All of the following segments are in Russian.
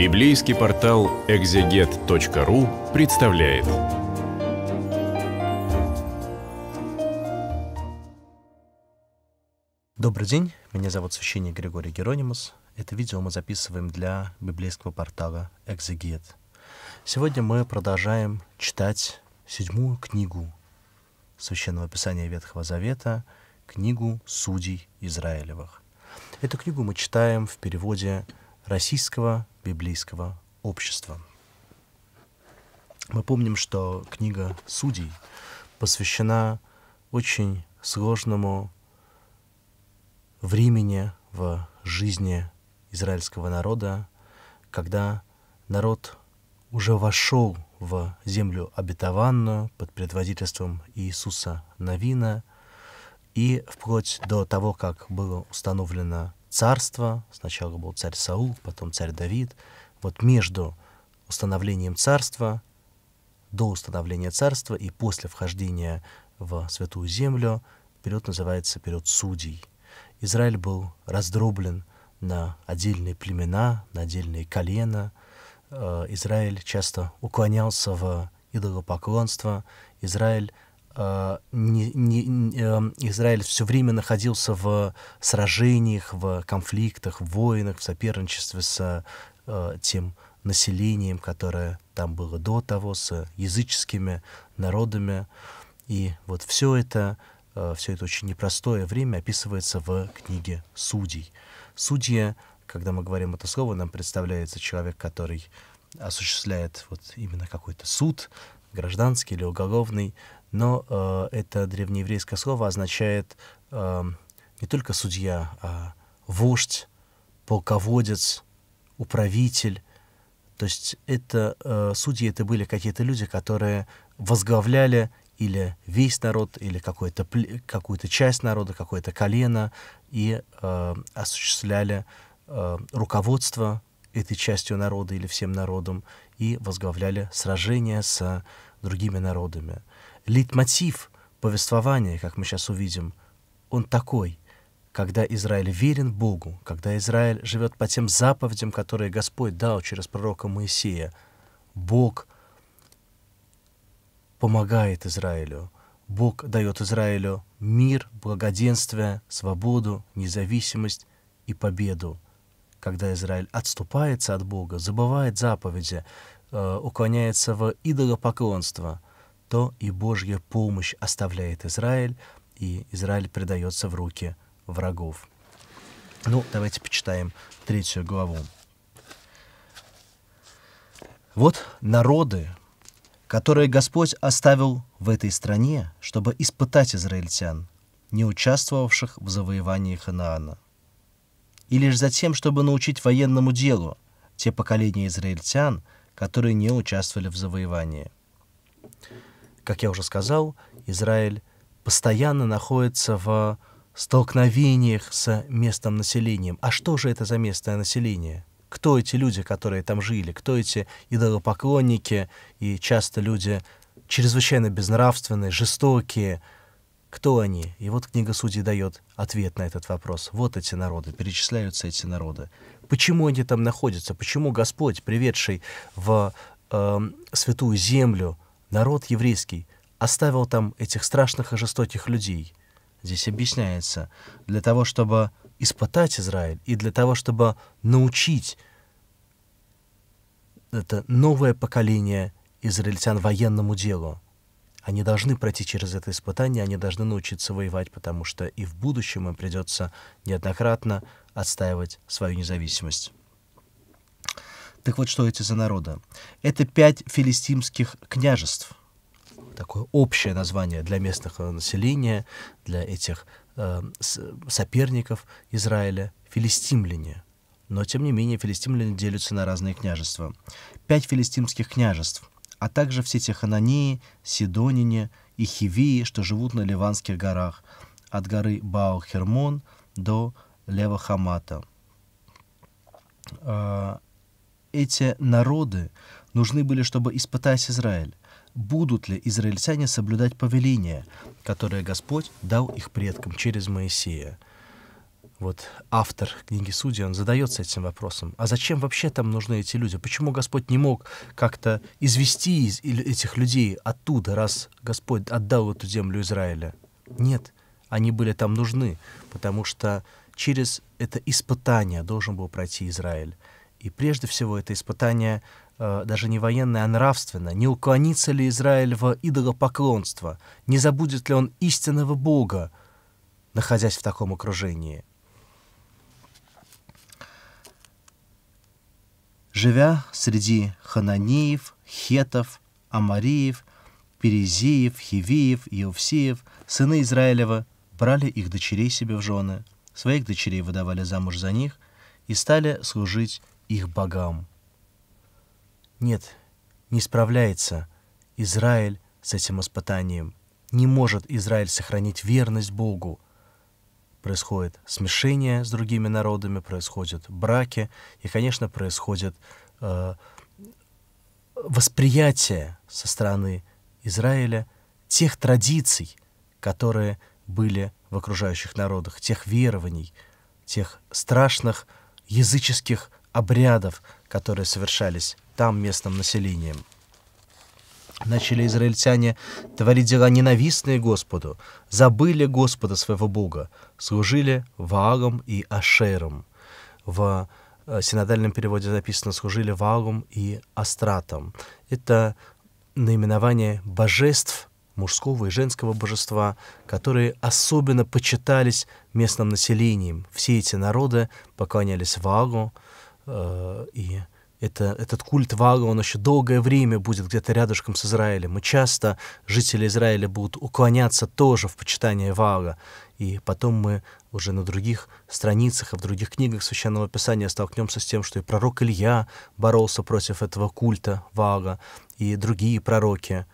Библейский портал экзегет.ру представляет. Добрый день, меня зовут священник Григорий Геронимус. Это видео мы записываем для библейского портала «Экзегет». Сегодня мы продолжаем читать седьмую книгу Священного Писания Ветхого Завета, книгу «Судей Израилевых». Эту книгу мы читаем в переводе российского библейского общества. Мы помним, что книга «Судей» посвящена очень сложному времени в жизни израильского народа, когда народ уже вошел в землю обетованную под предводительством Иисуса Навина, и вплоть до того, как было установлено царства. Сначала был царь Саул, потом царь Давид. Вот между установлением царства, до установления царства и после вхождения в Святую Землю, период называется период судей. Израиль был раздроблен на отдельные племена, на отдельные колена. Э, Израиль часто уклонялся в идолопоклонство. Израиль Э, не, не, не, э, Израиль все время находился в сражениях, в конфликтах, в войнах, в соперничестве с э, тем населением, которое там было до того, с языческими народами. И вот все это, э, все это очень непростое время описывается в книге «Судей». Судья, когда мы говорим это слово, нам представляется человек, который осуществляет вот именно какой-то суд, гражданский или уголовный, но э, это древнееврейское слово означает э, не только судья, а вождь, полководец, управитель. То есть это э, судьи это были какие-то люди, которые возглавляли или весь народ, или какую-то какую то часть народа, какое-то колено, и э, осуществляли э, руководство этой частью народа или всем народом, и возглавляли сражения с другими народами. Литмотив повествования, как мы сейчас увидим, он такой, когда Израиль верен Богу, когда Израиль живет по тем заповедям, которые Господь дал через пророка Моисея, Бог помогает Израилю, Бог дает Израилю мир, благоденствие, свободу, независимость и победу. Когда Израиль отступается от Бога, забывает заповеди, Э, уклоняется в идолопоклонство, то и Божья помощь оставляет Израиль, и Израиль предается в руки врагов. Ну, давайте почитаем третью главу. Вот народы, которые Господь оставил в этой стране, чтобы испытать израильтян, не участвовавших в завоевании Ханаана. И лишь затем, чтобы научить военному делу те поколения израильтян – которые не участвовали в завоевании. Как я уже сказал, Израиль постоянно находится в столкновениях с местным населением. А что же это за местное население? Кто эти люди, которые там жили? Кто эти идолопоклонники и часто люди чрезвычайно безнравственные, жестокие, кто они? И вот книга Судей дает ответ на этот вопрос. Вот эти народы, перечисляются эти народы. Почему они там находятся? Почему Господь, приведший в э, святую землю народ еврейский, оставил там этих страшных и жестоких людей? Здесь объясняется, для того, чтобы испытать Израиль и для того, чтобы научить это новое поколение израильтян военному делу. Они должны пройти через это испытание, они должны научиться воевать, потому что и в будущем им придется неоднократно отстаивать свою независимость. Так вот, что эти за народы? Это пять филистимских княжеств. Такое общее название для местных э, населения, для этих э, соперников Израиля – филистимляне. Но, тем не менее, филистимляне делятся на разные княжества. Пять филистимских княжеств – а также все те Ханании, Сидонине и Хивии, что живут на Ливанских горах, от горы Бао-Хермон до Лева-Хамата. А, эти народы нужны были, чтобы испытать Израиль, будут ли израильтяне соблюдать повеление, которое Господь дал их предкам через Моисея – вот автор книги Судей, он задается этим вопросом. А зачем вообще там нужны эти люди? Почему Господь не мог как-то извести из этих людей оттуда, раз Господь отдал эту землю Израиля? Нет, они были там нужны, потому что через это испытание должен был пройти Израиль. И прежде всего это испытание э, даже не военное, а нравственное. Не уклонится ли Израиль в идолопоклонство? Не забудет ли он истинного Бога, находясь в таком окружении? живя среди хананеев, хетов, амариев, перезиев, хивиев, иовсеев, сыны Израилева брали их дочерей себе в жены, своих дочерей выдавали замуж за них и стали служить их богам. Нет, не справляется Израиль с этим испытанием. Не может Израиль сохранить верность Богу – происходит смешение с другими народами, происходят браки, и, конечно, происходит э, восприятие со стороны Израиля тех традиций, которые были в окружающих народах, тех верований, тех страшных языческих обрядов, которые совершались там местным населением. Начали израильтяне творить дела ненавистные Господу, забыли Господа своего Бога, служили Ваагам и Ашером. В э, синодальном переводе написано «служили Ваагам и Астратом. Это наименование божеств мужского и женского божества, которые особенно почитались местным населением. Все эти народы поклонялись Ваагу э, и Ашерам это, этот культ Вага, он еще долгое время будет где-то рядышком с Израилем. И часто жители Израиля будут уклоняться тоже в почитание Вага. И потом мы уже на других страницах и в других книгах Священного Писания столкнемся с тем, что и пророк Илья боролся против этого культа Вага, и другие пророки.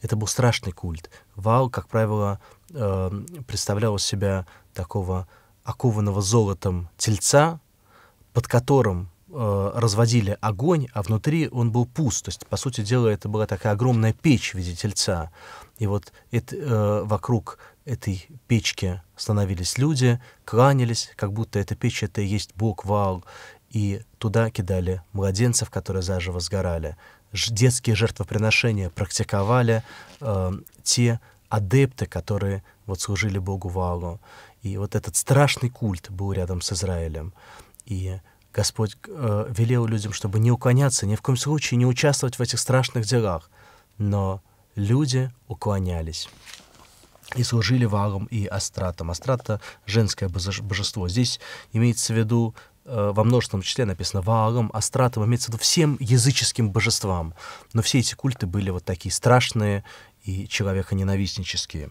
Это был страшный культ. Вал, как правило, э, представлял себя такого окованного золотом тельца, под которым Э, разводили огонь, а внутри он был пуст. То есть, по сути дела, это была такая огромная печь в виде тельца. И вот это, э, вокруг этой печки становились люди, кланялись, как будто эта печь — это и есть бог Вал. И туда кидали младенцев, которые заживо сгорали. Ж детские жертвоприношения практиковали э, те адепты, которые вот служили богу Валу. И вот этот страшный культ был рядом с Израилем. И Господь э, велел людям, чтобы не уклоняться, ни в коем случае не участвовать в этих страшных делах. Но люди уклонялись и служили варам и астратам. Астрата — женское божество. Здесь имеется в виду э, во множественном числе написано Вааром, Астратом, имеется в виду всем языческим божествам. Но все эти культы были вот такие страшные и человеконенавистнические.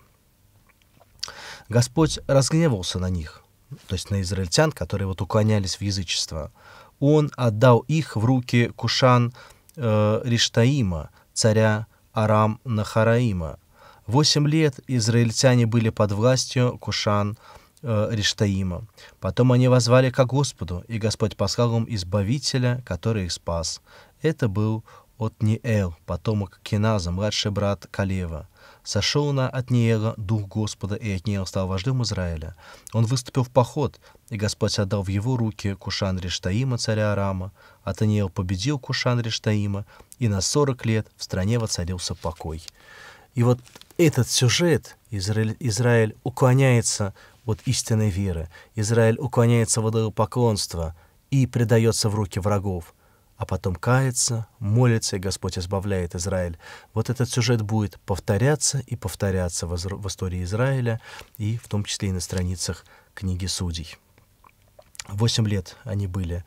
Господь разгневался на них, то есть на израильтян, которые вот уклонялись в язычество, он отдал их в руки Кушан э, Риштаима, царя Арам Нахараима. Восемь лет израильтяне были под властью Кушан э, Риштаима. Потом они возвали ко Господу, и Господь послал им Избавителя, который их спас. Это был Отниэл, потомок Кеназа, младший брат Калева. Сошел на от Неера дух Господа, и от Неер стал вождем Израиля. Он выступил в поход, и Господь отдал в его руки Кушан Рештаима, царя Арама. Атаниэл победил Кушан Рештаима, и на сорок лет в стране воцарился покой. И вот этот сюжет Израиль, Израиль уклоняется от истинной веры. Израиль уклоняется от поклонства и предается в руки врагов а потом кается, молится, и Господь избавляет Израиль. Вот этот сюжет будет повторяться и повторяться в истории Израиля, и в том числе и на страницах книги Судей. Восемь лет они были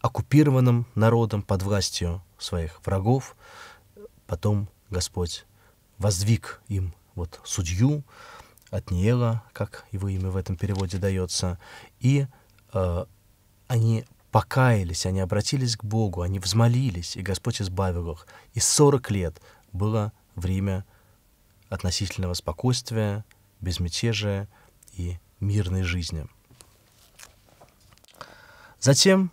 оккупированным народом под властью своих врагов. Потом Господь воздвиг им вот судью, от Отниела, как его имя в этом переводе дается, и э, они покаялись, они обратились к Богу, они взмолились, и Господь избавил их. И 40 лет было время относительного спокойствия, безмятежия и мирной жизни. Затем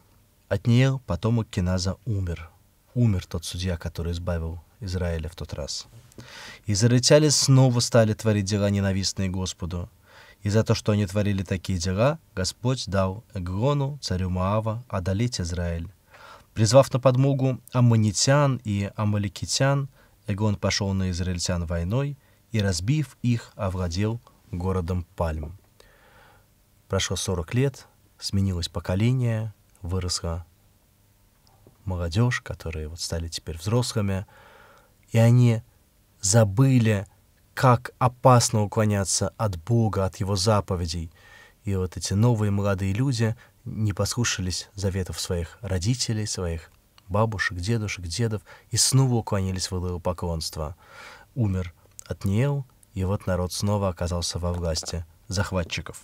от нее потомок Кеназа, умер. Умер тот судья, который избавил Израиля в тот раз. Израильтяне снова стали творить дела, ненавистные Господу. И за то, что они творили такие дела, Господь дал Эгрону, царю Маава одолеть Израиль. Призвав на подмогу аммонитян и амаликитян, Эгон пошел на израильтян войной и, разбив их, овладел городом Пальм. Прошло 40 лет, сменилось поколение, выросла молодежь, которые вот стали теперь взрослыми, и они забыли как опасно уклоняться от Бога, от Его заповедей. И вот эти новые молодые люди не послушались заветов своих родителей, своих бабушек, дедушек, дедов, и снова уклонились в его поклонство. Умер Отниел, и вот народ снова оказался во власти захватчиков.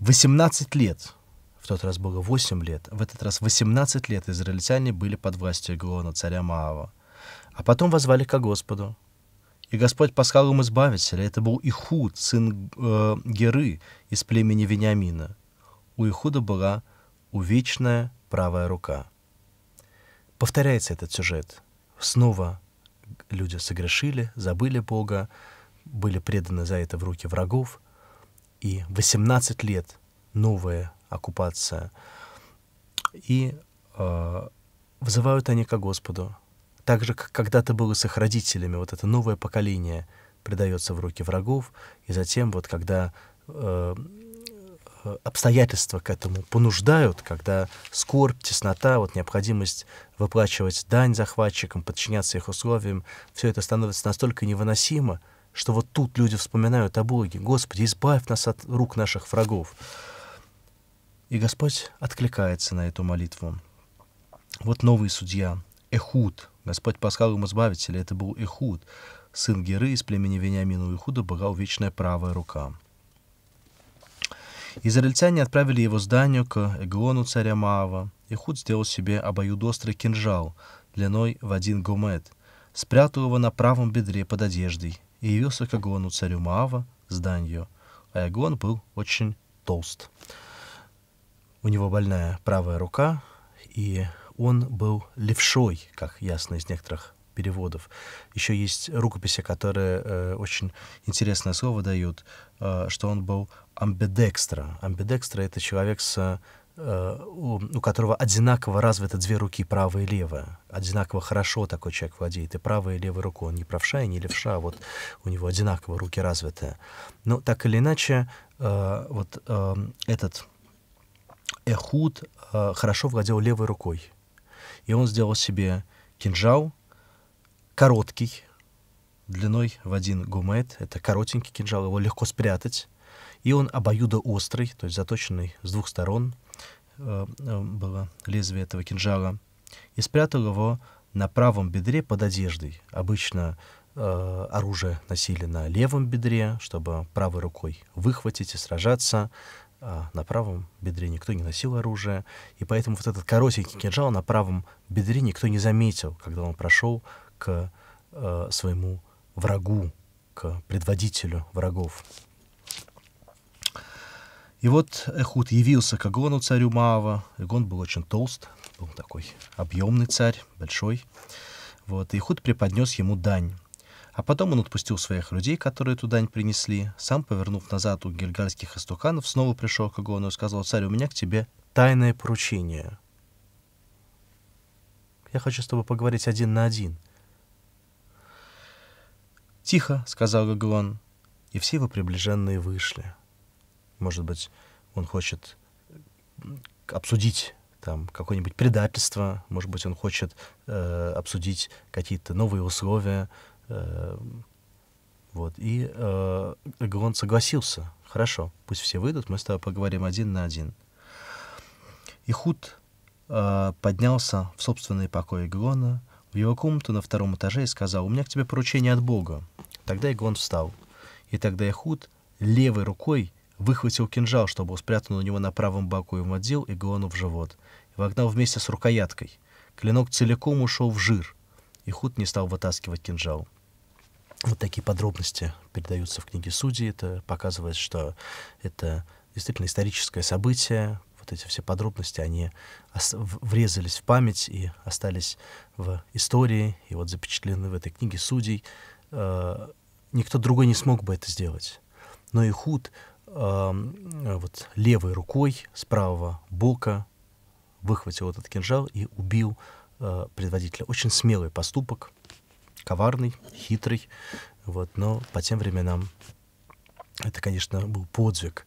18 лет, в тот раз было 8 лет, в этот раз 18 лет израильтяне были под властью Глона, царя Маава. А потом возвали ко Господу, и Господь послал им избавителя. Это был Ихуд, сын э, Геры из племени Вениамина. У Ихуда была увечная правая рука. Повторяется этот сюжет. Снова люди согрешили, забыли Бога, были преданы за это в руки врагов. И 18 лет новая оккупация. И э, взывают они к Господу так же, как когда-то было с их родителями, вот это новое поколение предается в руки врагов, и затем вот когда э, обстоятельства к этому понуждают, когда скорбь, теснота, вот необходимость выплачивать дань захватчикам, подчиняться их условиям, все это становится настолько невыносимо, что вот тут люди вспоминают о Боге. «Господи, избавь нас от рук наших врагов». И Господь откликается на эту молитву. Вот новый судья, Эхуд, Господь послал ему Избавителя, это был Ихуд, сын Геры из племени Вениамина. У Эхуда была вечная правая рука. Израильтяне отправили его зданию к Эглону царя Маава. Ихуд сделал себе обоюдострый кинжал длиной в один гумет, спрятал его на правом бедре под одеждой и явился к Эглону царю Маава зданию. А Эглон был очень толст. У него больная правая рука, и он был левшой, как ясно из некоторых переводов. Еще есть рукописи, которые э, очень интересное слово дают, э, что он был амбидекстра. Амбидекстра — это человек с э, у, у которого одинаково развиты две руки, правая и левая. Одинаково хорошо такой человек владеет и правой, и левой рукой. Он не правша и не левша, а вот у него одинаково руки развиты. Но так или иначе, э, вот э, этот Эхуд э, хорошо владел левой рукой. И он сделал себе кинжал, короткий, длиной в один гумет. Это коротенький кинжал, его легко спрятать. И он обоюдоострый, то есть заточенный с двух сторон э, э, было лезвие этого кинжала. И спрятал его на правом бедре под одеждой. Обычно э, оружие носили на левом бедре, чтобы правой рукой выхватить и сражаться а на правом бедре никто не носил оружие, и поэтому вот этот коротенький кинжал на правом бедре никто не заметил, когда он прошел к э, своему врагу, к предводителю врагов. И вот Эхуд явился к Агону, царю Маава. Эгон был очень толст, был такой объемный царь, большой. Вот, и Эхуд преподнес ему дань. А потом он отпустил своих людей, которые туда не принесли, сам, повернув назад у гильгальских истуканов, снова пришел к Игону и сказал, «Царь, у меня к тебе тайное поручение. Я хочу с тобой поговорить один на один». «Тихо», — сказал Гаглон, и все его приближенные вышли. Может быть, он хочет обсудить там какое-нибудь предательство, может быть, он хочет э, обсудить какие-то новые условия, Эм, вот. И э, Эгон согласился. Хорошо, пусть все выйдут, мы с тобой поговорим один на один. И Худ э, поднялся в собственные покои Эгона, в его комнату на втором этаже и сказал, «У меня к тебе поручение от Бога». Тогда Эгон встал. И тогда Ихуд левой рукой выхватил кинжал, чтобы был спрятан у него на правом боку и вмодил Игону в живот, и вогнал вместе с рукояткой. Клинок целиком ушел в жир, Ихуд не стал вытаскивать кинжал. Вот такие подробности передаются в книге судьи Это показывает, что это действительно историческое событие. Вот эти все подробности, они врезались в память и остались в истории. И вот запечатлены в этой книге судей. Э, никто другой не смог бы это сделать. Но и худ эм, вот левой рукой с правого бока выхватил этот кинжал и убил э, предводителя. Очень смелый поступок коварный, хитрый, вот, но по тем временам это, конечно, был подвиг.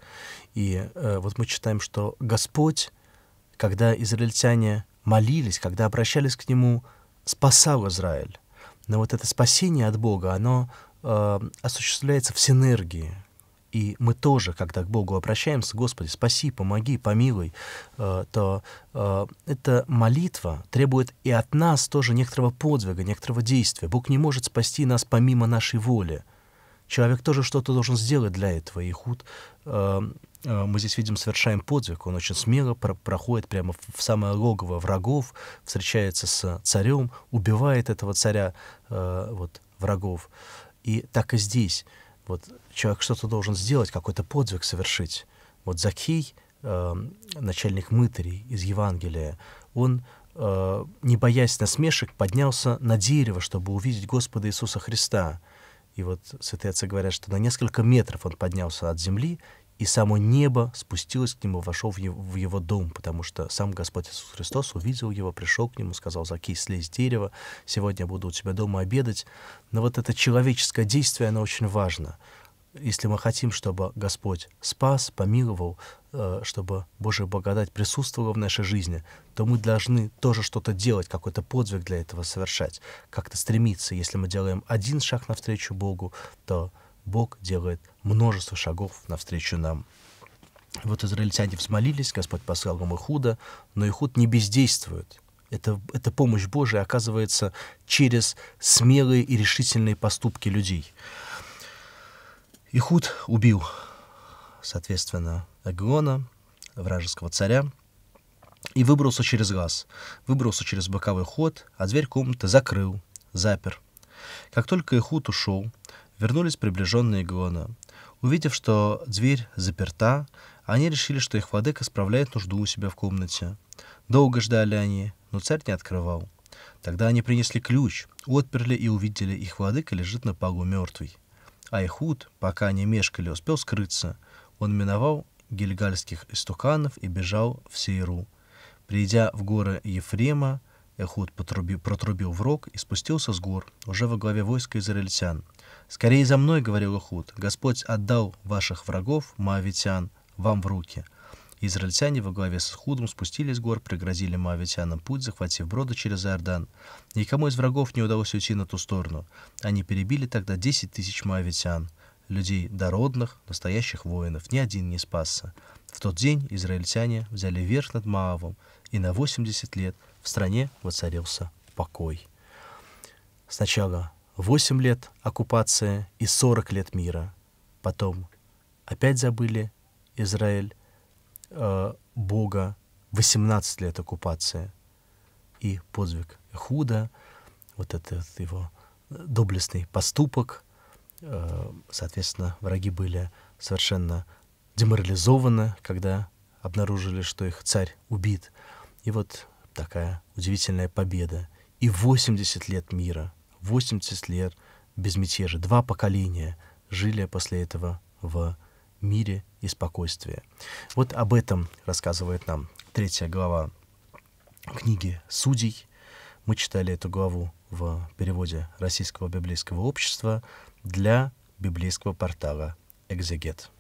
И э, вот мы читаем, что Господь, когда израильтяне молились, когда обращались к Нему, спасал Израиль. Но вот это спасение от Бога, оно э, осуществляется в синергии, и мы тоже, когда к Богу обращаемся, Господи, спаси, помоги, помилуй, э, то э, эта молитва требует и от нас тоже некоторого подвига, некоторого действия. Бог не может спасти нас помимо нашей воли. Человек тоже что-то должен сделать для этого. И худ, э, мы здесь видим, совершаем подвиг. Он очень смело проходит прямо в самое логово врагов, встречается с царем, убивает этого царя вот, врагов. И так и здесь вот человек что-то должен сделать, какой-то подвиг совершить. Вот Закей, э, эм, начальник мытарей из Евангелия, он, э, не боясь насмешек, поднялся на дерево, чтобы увидеть Господа Иисуса Христа. И вот святые отцы говорят, что на несколько метров он поднялся от земли и само небо спустилось к нему, вошел в его, в его дом, потому что сам Господь Иисус Христос увидел его, пришел к нему, сказал, «Закий, слезь с дерева, сегодня я буду у тебя дома обедать». Но вот это человеческое действие, оно очень важно. Если мы хотим, чтобы Господь спас, помиловал, э, чтобы Божья благодать присутствовала в нашей жизни, то мы должны тоже что-то делать, какой-то подвиг для этого совершать, как-то стремиться. Если мы делаем один шаг навстречу Богу, то Бог делает множество шагов навстречу нам. Вот израильтяне взмолились, Господь послал им Ихуда, но Ихуд не бездействует. Это, эта помощь Божия оказывается через смелые и решительные поступки людей. Ихуд убил, соответственно, Агиона, вражеского царя, и выбрался через газ. Выбрался через боковой ход, а дверь комнаты закрыл, запер. Как только Ихуд ушел, вернулись приближенные Гона. Увидев, что дверь заперта, они решили, что их владыка справляет нужду у себя в комнате. Долго ждали они, но царь не открывал. Тогда они принесли ключ, отперли и увидели, их владыка лежит на полу мертвый. Айхуд, пока они мешкали, успел скрыться. Он миновал гильгальских истуканов и бежал в Сейру. Придя в горы Ефрема, Эхуд потруби, протрубил в рог и спустился с гор, уже во главе войска израильтян. «Скорее за мной, — говорил Ухуд, — Господь отдал ваших врагов, моавитян, вам в руки». Израильтяне во главе с Худом спустились с гор, пригрозили моавитянам путь, захватив броды через Иордан. Никому из врагов не удалось уйти на ту сторону. Они перебили тогда 10 тысяч моавитян, людей дородных, настоящих воинов. Ни один не спасся. В тот день израильтяне взяли верх над Маавом, и на 80 лет в стране воцарился покой. Сначала 8 лет оккупация и 40 лет мира. Потом опять забыли Израиль, э, Бога, 18 лет оккупация и подвиг Худа, вот этот его доблестный поступок. Э, соответственно, враги были совершенно деморализованы, когда обнаружили, что их царь убит. И вот такая удивительная победа. И 80 лет мира — 80 лет без мятежа. Два поколения жили после этого в мире и спокойствии. Вот об этом рассказывает нам третья глава книги «Судей». Мы читали эту главу в переводе Российского библейского общества для библейского портала «Экзегет».